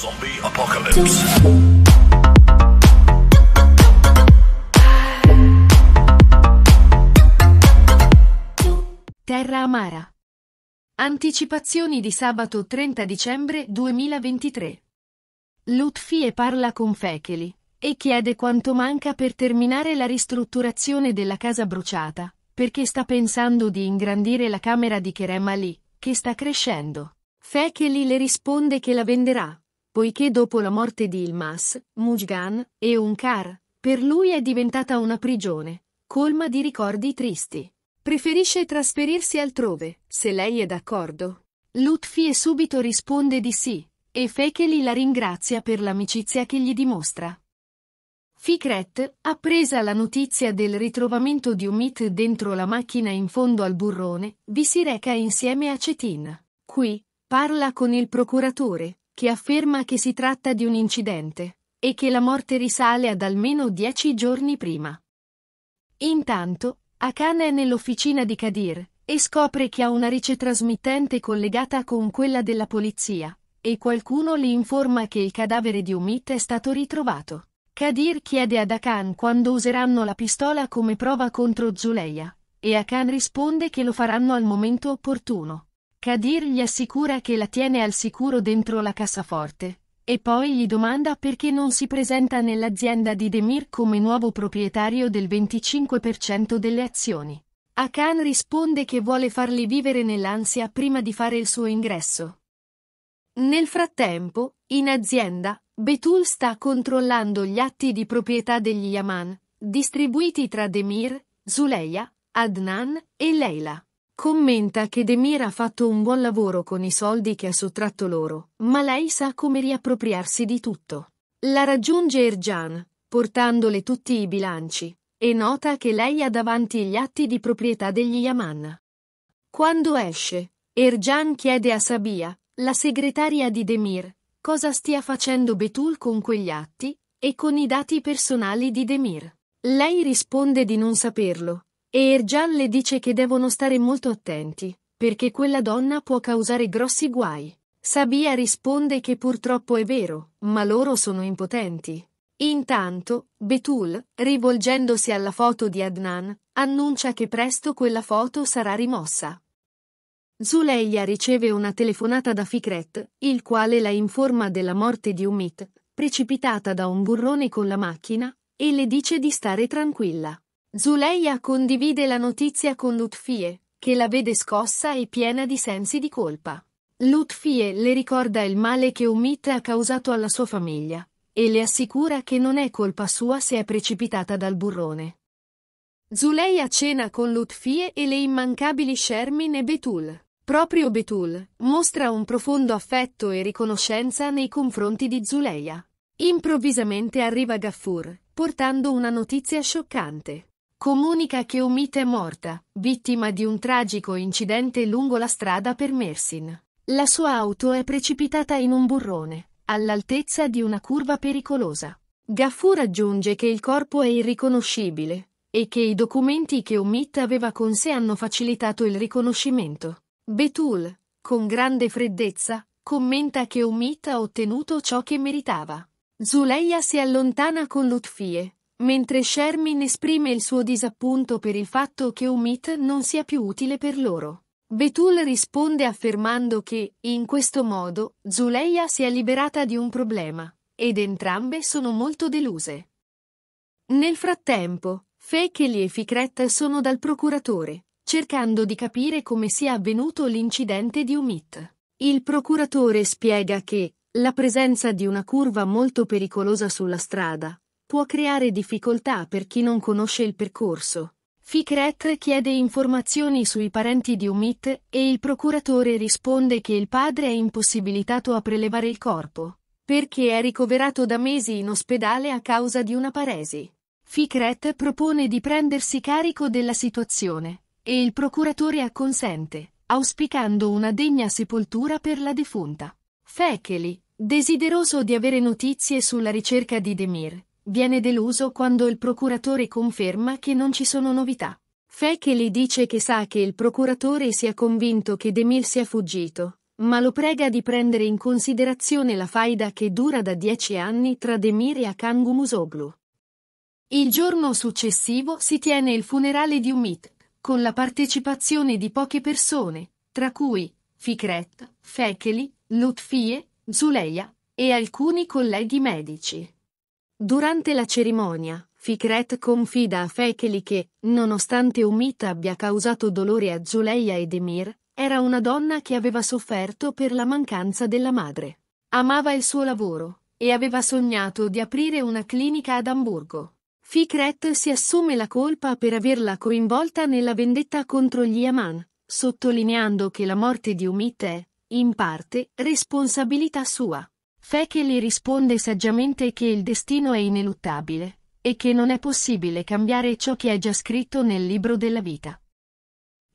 Zombie Apocalypse. Terra Amara. Anticipazioni di sabato 30 dicembre 2023. Lutfie parla con Fecheli e chiede quanto manca per terminare la ristrutturazione della casa bruciata, perché sta pensando di ingrandire la camera di Kerem Ali, che sta crescendo. Fekeli le risponde che la venderà, poiché dopo la morte di Ilmas, Mujgan e Unkar, per lui è diventata una prigione, colma di ricordi tristi. Preferisce trasferirsi altrove, se lei è d'accordo. Lutfi subito risponde di sì, e Fekeli la ringrazia per l'amicizia che gli dimostra. Fikret, appresa la notizia del ritrovamento di Umit dentro la macchina in fondo al burrone, vi si reca insieme a Cetin. Qui, parla con il procuratore, che afferma che si tratta di un incidente e che la morte risale ad almeno dieci giorni prima. Intanto, Akan è nell'officina di Kadir e scopre che ha una ricetrasmittente collegata con quella della polizia e qualcuno le informa che il cadavere di Umit è stato ritrovato. Kadir chiede ad Akan quando useranno la pistola come prova contro Zuleya, e Akan risponde che lo faranno al momento opportuno. Kadir gli assicura che la tiene al sicuro dentro la cassaforte, e poi gli domanda perché non si presenta nell'azienda di Demir come nuovo proprietario del 25% delle azioni. Akan risponde che vuole farli vivere nell'ansia prima di fare il suo ingresso. Nel frattempo, in azienda, Betul sta controllando gli atti di proprietà degli Yaman, distribuiti tra Demir, Zuleya, Adnan e Leila. Commenta che Demir ha fatto un buon lavoro con i soldi che ha sottratto loro, ma lei sa come riappropriarsi di tutto. La raggiunge Erjan, portandole tutti i bilanci, e nota che lei ha davanti gli atti di proprietà degli Yaman. Quando esce, Erjan chiede a Sabia, la segretaria di Demir, cosa stia facendo Betul con quegli atti e con i dati personali di Demir. Lei risponde di non saperlo, e Erjan le dice che devono stare molto attenti, perché quella donna può causare grossi guai. Sabia risponde che purtroppo è vero, ma loro sono impotenti. Intanto, Betul, rivolgendosi alla foto di Adnan, annuncia che presto quella foto sarà rimossa. Zuleia riceve una telefonata da Fikret, il quale la informa della morte di Umit, precipitata da un burrone con la macchina, e le dice di stare tranquilla. Zuleia condivide la notizia con Lutfie, che la vede scossa e piena di sensi di colpa. Lutfie le ricorda il male che Umit ha causato alla sua famiglia e le assicura che non è colpa sua se è precipitata dal burrone. Zuleia cena con Lutfie e le immancabili Shermin e Betul. Proprio Betul mostra un profondo affetto e riconoscenza nei confronti di Zuleia. Improvvisamente arriva Gaffur, portando una notizia scioccante comunica che Umit è morta, vittima di un tragico incidente lungo la strada per Mersin. La sua auto è precipitata in un burrone, all'altezza di una curva pericolosa. Gaffur aggiunge che il corpo è irriconoscibile e che i documenti che Umit aveva con sé hanno facilitato il riconoscimento. Betul, con grande freddezza, commenta che Umit ha ottenuto ciò che meritava. Zuleia si allontana con Lutfie, mentre Shermin esprime il suo disappunto per il fatto che Umit non sia più utile per loro. Betul risponde affermando che, in questo modo, Zuleia si è liberata di un problema, ed entrambe sono molto deluse. Nel frattempo, Fekeli e Fikret sono dal procuratore, cercando di capire come sia avvenuto l'incidente di Umit. Il procuratore spiega che, la presenza di una curva molto pericolosa sulla strada, può creare difficoltà per chi non conosce il percorso. Fikret chiede informazioni sui parenti di Umit e il procuratore risponde che il padre è impossibilitato a prelevare il corpo, perché è ricoverato da mesi in ospedale a causa di una paresi. Fikret propone di prendersi carico della situazione, e il procuratore acconsente, auspicando una degna sepoltura per la defunta. Fekeli, desideroso di avere notizie sulla ricerca di Demir, Viene deluso quando il procuratore conferma che non ci sono novità. Feke le dice che sa che il procuratore sia convinto che Demir sia fuggito, ma lo prega di prendere in considerazione la faida che dura da dieci anni tra Demir e Akangu Musoglu. Il giorno successivo si tiene il funerale di Umit, con la partecipazione di poche persone, tra cui Fikret, Fekeli, Lutfie, Zuleia e alcuni colleghi medici. Durante la cerimonia, Fikret confida a Fekeli che, nonostante Umit abbia causato dolore a Zuleia ed Emir, era una donna che aveva sofferto per la mancanza della madre. Amava il suo lavoro e aveva sognato di aprire una clinica ad Amburgo. Fikret si assume la colpa per averla coinvolta nella vendetta contro gli Yaman, sottolineando che la morte di Umit è, in parte, responsabilità sua. Feke gli risponde saggiamente che il destino è ineluttabile, e che non è possibile cambiare ciò che è già scritto nel libro della vita.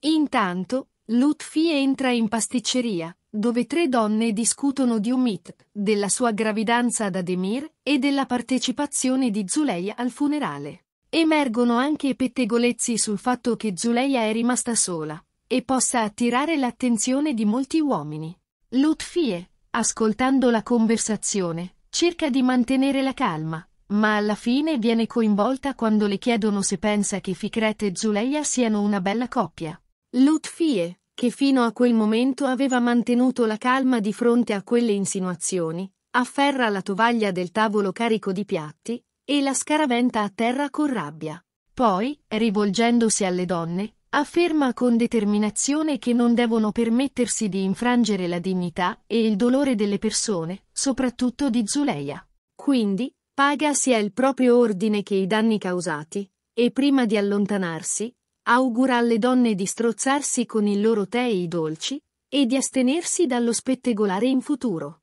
Intanto, Lutfi entra in pasticceria, dove tre donne discutono di Umit, della sua gravidanza ad Ademir e della partecipazione di Zuleia al funerale. Emergono anche pettegolezzi sul fatto che Zuleia è rimasta sola e possa attirare l'attenzione di molti uomini. Lutfie, ascoltando la conversazione, cerca di mantenere la calma, ma alla fine viene coinvolta quando le chiedono se pensa che Fikret e Zuleia siano una bella coppia. Lutfie, che fino a quel momento aveva mantenuto la calma di fronte a quelle insinuazioni, afferra la tovaglia del tavolo carico di piatti e la scaraventa a terra con rabbia. Poi, rivolgendosi alle donne, afferma con determinazione che non devono permettersi di infrangere la dignità e il dolore delle persone, soprattutto di Zuleia. Quindi, paga sia il proprio ordine che i danni causati, e prima di allontanarsi, augura alle donne di strozzarsi con il loro tè e i dolci, e di astenersi dallo spettegolare in futuro.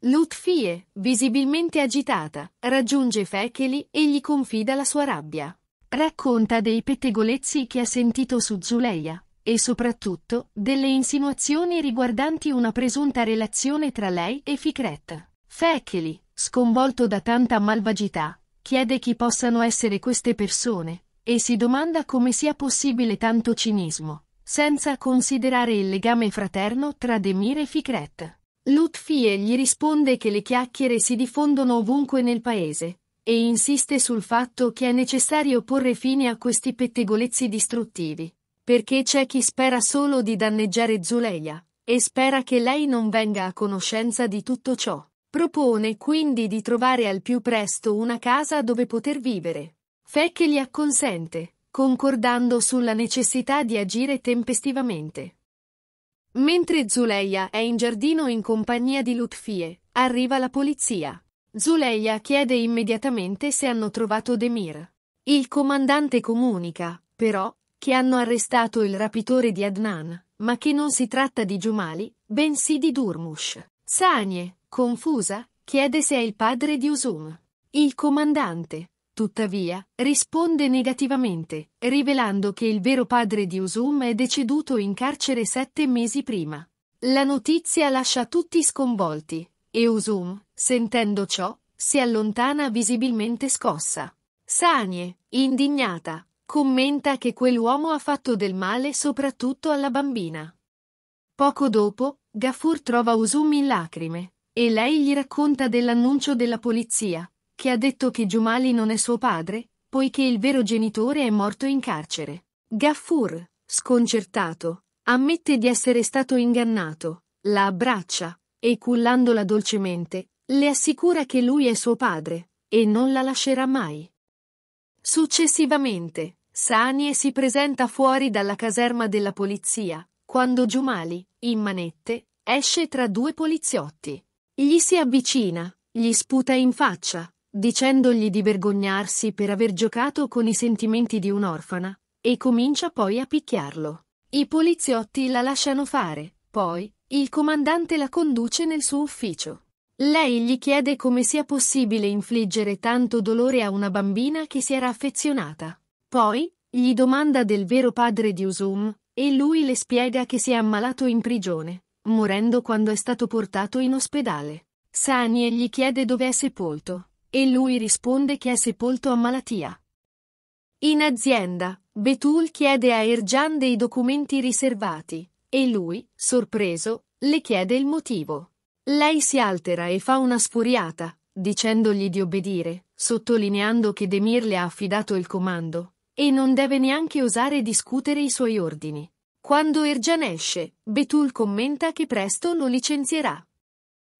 Lutfie, visibilmente agitata, raggiunge Fecheli e gli confida la sua rabbia. Racconta dei pettegolezzi che ha sentito su Zuleia e soprattutto delle insinuazioni riguardanti una presunta relazione tra lei e Fikret. Fekeli, sconvolto da tanta malvagità, chiede chi possano essere queste persone e si domanda come sia possibile tanto cinismo, senza considerare il legame fraterno tra Demir e Fikret. Lutfie gli risponde che le chiacchiere si diffondono ovunque nel paese e insiste sul fatto che è necessario porre fine a questi pettegolezzi distruttivi, perché c'è chi spera solo di danneggiare Zuleia, e spera che lei non venga a conoscenza di tutto ciò. Propone quindi di trovare al più presto una casa dove poter vivere. Fec gli acconsente, concordando sulla necessità di agire tempestivamente. Mentre Zuleia è in giardino in compagnia di Lutfie, arriva la polizia. Zuleia chiede immediatamente se hanno trovato Demir. Il comandante comunica, però, che hanno arrestato il rapitore di Adnan, ma che non si tratta di Jumali, bensì di Durmush. Sanie, confusa, chiede se è il padre di Usum. Il comandante, tuttavia, risponde negativamente, rivelando che il vero padre di Usum è deceduto in carcere sette mesi prima. La notizia lascia tutti sconvolti, e Usum, Sentendo ciò, si allontana visibilmente scossa. Sanie, indignata, commenta che quell'uomo ha fatto del male soprattutto alla bambina. Poco dopo, Gafur trova Usumi in lacrime, e lei gli racconta dell'annuncio della polizia, che ha detto che Giumali non è suo padre, poiché il vero genitore è morto in carcere. Gaffur, sconcertato, ammette di essere stato ingannato, la abbraccia, e cullandola dolcemente, le assicura che lui è suo padre, e non la lascerà mai. Successivamente, Sanie si presenta fuori dalla caserma della polizia, quando Giumali, in manette, esce tra due poliziotti. Gli si avvicina, gli sputa in faccia, dicendogli di vergognarsi per aver giocato con i sentimenti di un'orfana, e comincia poi a picchiarlo. I poliziotti la lasciano fare, poi, il comandante la conduce nel suo ufficio. Lei gli chiede come sia possibile infliggere tanto dolore a una bambina che si era affezionata. Poi, gli domanda del vero padre di Usum, e lui le spiega che si è ammalato in prigione, morendo quando è stato portato in ospedale. Sanie gli chiede dove è sepolto, e lui risponde che è sepolto a malattia. In azienda, Betul chiede a Erjan dei documenti riservati, e lui, sorpreso, le chiede il motivo. Lei si altera e fa una sfuriata, dicendogli di obbedire, sottolineando che Demir le ha affidato il comando, e non deve neanche osare discutere i suoi ordini. Quando Erjan esce, Betul commenta che presto lo licenzierà.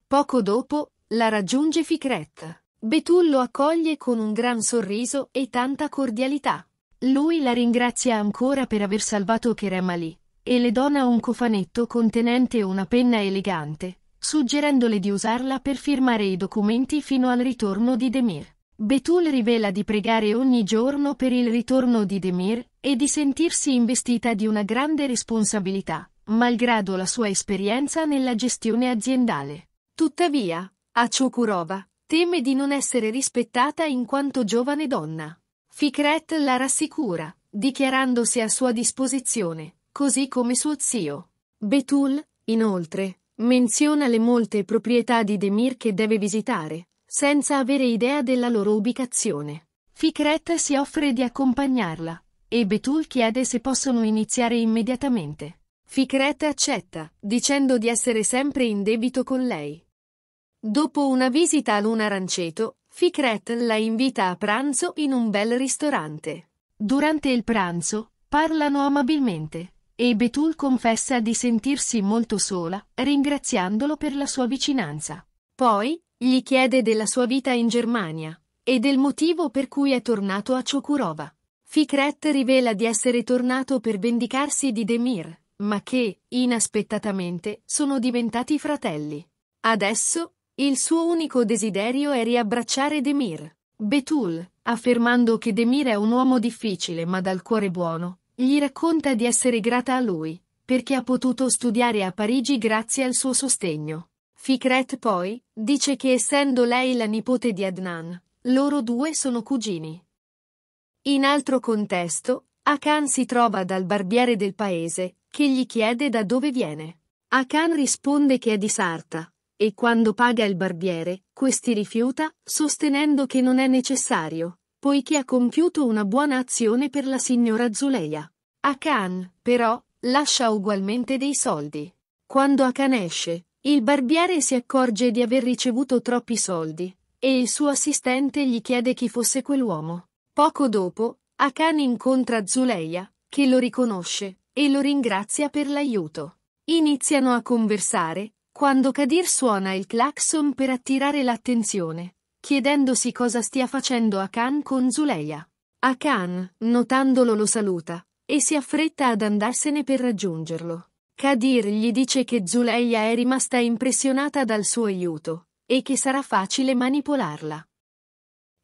Poco dopo, la raggiunge Fikret. Betul lo accoglie con un gran sorriso e tanta cordialità. Lui la ringrazia ancora per aver salvato Kerem Ali, e le dona un cofanetto contenente una penna elegante, suggerendole di usarla per firmare i documenti fino al ritorno di Demir. Betul rivela di pregare ogni giorno per il ritorno di Demir e di sentirsi investita di una grande responsabilità, malgrado la sua esperienza nella gestione aziendale. Tuttavia, Achokurova teme di non essere rispettata in quanto giovane donna. Fikret la rassicura, dichiarandosi a sua disposizione, così come suo zio. Betul, inoltre, Menziona le molte proprietà di Demir che deve visitare, senza avere idea della loro ubicazione. Fikret si offre di accompagnarla, e Betul chiede se possono iniziare immediatamente. Fikret accetta, dicendo di essere sempre in debito con lei. Dopo una visita a Luna Ranceto, Fikret la invita a pranzo in un bel ristorante. Durante il pranzo, parlano amabilmente. E Betul confessa di sentirsi molto sola, ringraziandolo per la sua vicinanza. Poi, gli chiede della sua vita in Germania e del motivo per cui è tornato a Chokurova. Fikret rivela di essere tornato per vendicarsi di Demir, ma che, inaspettatamente, sono diventati fratelli. Adesso, il suo unico desiderio è riabbracciare Demir. Betul, affermando che Demir è un uomo difficile ma dal cuore buono, gli racconta di essere grata a lui, perché ha potuto studiare a Parigi grazie al suo sostegno. Fikret poi dice che essendo lei la nipote di Adnan, loro due sono cugini. In altro contesto, Akan si trova dal barbiere del paese, che gli chiede da dove viene. Akan risponde che è di Sarta, e quando paga il barbiere, questi rifiuta, sostenendo che non è necessario, poiché ha compiuto una buona azione per la signora Zuleia. Akan, però, lascia ugualmente dei soldi. Quando Akan esce, il barbiere si accorge di aver ricevuto troppi soldi, e il suo assistente gli chiede chi fosse quell'uomo. Poco dopo, Akan incontra Zuleia, che lo riconosce, e lo ringrazia per l'aiuto. Iniziano a conversare, quando Kadir suona il clacson per attirare l'attenzione, chiedendosi cosa stia facendo Akan con Zuleia. Akan, notandolo lo saluta, e si affretta ad andarsene per raggiungerlo. Kadir gli dice che Zuleia è rimasta impressionata dal suo aiuto, e che sarà facile manipolarla.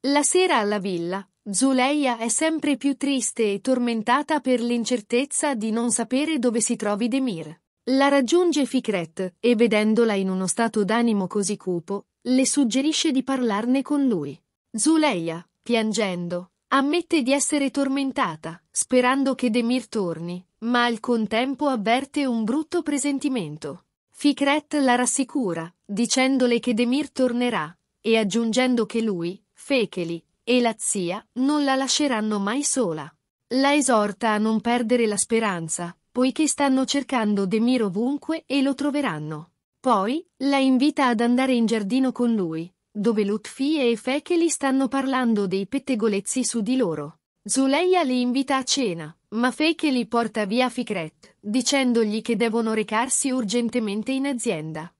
La sera alla villa, Zuleia è sempre più triste e tormentata per l'incertezza di non sapere dove si trovi Demir. La raggiunge Fikret e vedendola in uno stato d'animo così cupo, le suggerisce di parlarne con lui. Zuleia, piangendo, ammette di essere tormentata, sperando che Demir torni, ma al contempo avverte un brutto presentimento. Fikret la rassicura, dicendole che Demir tornerà, e aggiungendo che lui, Fekeli, e la zia non la lasceranno mai sola. La esorta a non perdere la speranza, poiché stanno cercando Demir ovunque e lo troveranno. Poi, la invita ad andare in giardino con lui, dove Lutfi e Fekeli stanno parlando dei pettegolezzi su di loro. Zuleia li invita a cena, ma Fekeli porta via Fikret, dicendogli che devono recarsi urgentemente in azienda.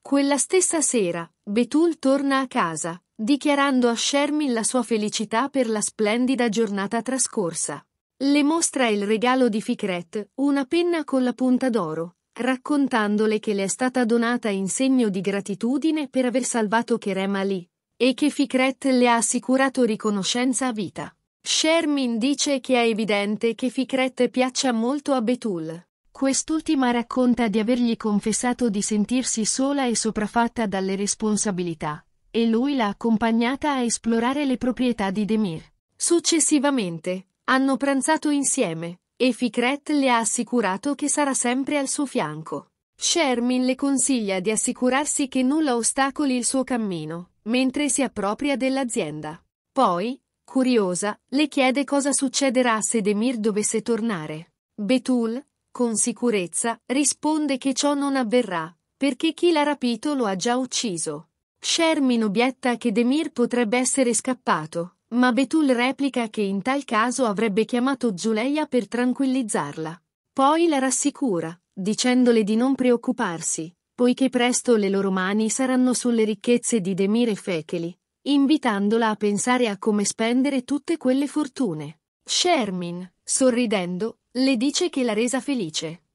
Quella stessa sera, Betul torna a casa, dichiarando a Shermin la sua felicità per la splendida giornata trascorsa le mostra il regalo di Ficret, una penna con la punta d'oro, raccontandole che le è stata donata in segno di gratitudine per aver salvato Kerem Ali, e che Ficret le ha assicurato riconoscenza a vita. Shermin dice che è evidente che Ficret piaccia molto a Betul. Quest'ultima racconta di avergli confessato di sentirsi sola e sopraffatta dalle responsabilità, e lui l'ha accompagnata a esplorare le proprietà di Demir. Successivamente, hanno pranzato insieme, e Fikret le ha assicurato che sarà sempre al suo fianco. Shermin le consiglia di assicurarsi che nulla ostacoli il suo cammino, mentre si appropria dell'azienda. Poi, curiosa, le chiede cosa succederà se Demir dovesse tornare. Betul, con sicurezza, risponde che ciò non avverrà, perché chi l'ha rapito lo ha già ucciso. Shermin obietta che Demir potrebbe essere scappato, ma Betul replica che in tal caso avrebbe chiamato Zuleia per tranquillizzarla. Poi la rassicura, dicendole di non preoccuparsi, poiché presto le loro mani saranno sulle ricchezze di Demir e Fekeli, invitandola a pensare a come spendere tutte quelle fortune. Shermin, sorridendo, le dice che l'ha resa felice.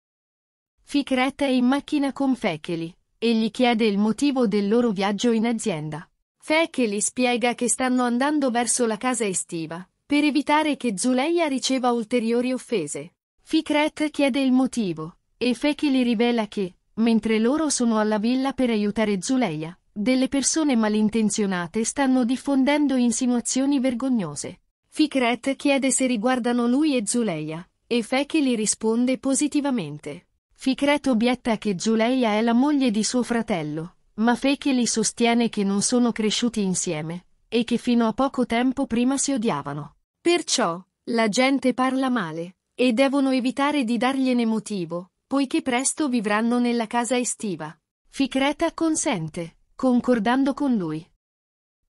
Fikret è in macchina con Fekeli, e gli chiede il motivo del loro viaggio in azienda. Feke gli spiega che stanno andando verso la casa estiva, per evitare che Zuleia riceva ulteriori offese. Fikret chiede il motivo, e Feke gli rivela che, mentre loro sono alla villa per aiutare Zuleia, delle persone malintenzionate stanno diffondendo insinuazioni vergognose. Fikret chiede se riguardano lui e Zuleia, e Feke gli risponde positivamente. Ficreto obietta che Giuleia è la moglie di suo fratello, ma Fekeli sostiene che non sono cresciuti insieme, e che fino a poco tempo prima si odiavano. Perciò, la gente parla male, e devono evitare di dargliene motivo, poiché presto vivranno nella casa estiva. Ficreta acconsente, concordando con lui.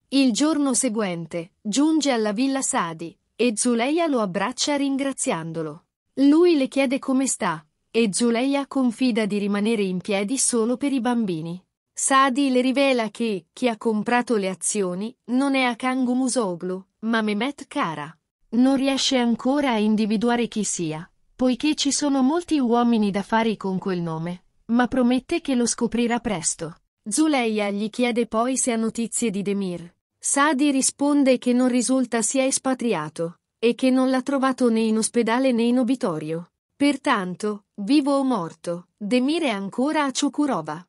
Il giorno seguente, giunge alla villa Sadi, e Zuleia lo abbraccia ringraziandolo. Lui le chiede come sta, e Zuleia confida di rimanere in piedi solo per i bambini. Sadi le rivela che chi ha comprato le azioni non è Akangu Musoglu, ma Mehmet Kara. Non riesce ancora a individuare chi sia, poiché ci sono molti uomini da fare con quel nome, ma promette che lo scoprirà presto. Zuleia gli chiede poi se ha notizie di Demir. Sadi risponde che non risulta sia espatriato e che non l'ha trovato né in ospedale né in obitorio. Pertanto, vivo o morto, demire ancora a Ciocurova.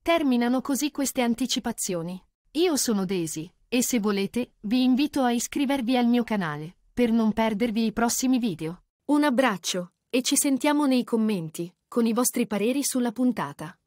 Terminano così queste anticipazioni. Io sono Desi, e se volete, vi invito a iscrivervi al mio canale, per non perdervi i prossimi video. Un abbraccio, e ci sentiamo nei commenti, con i vostri pareri sulla puntata.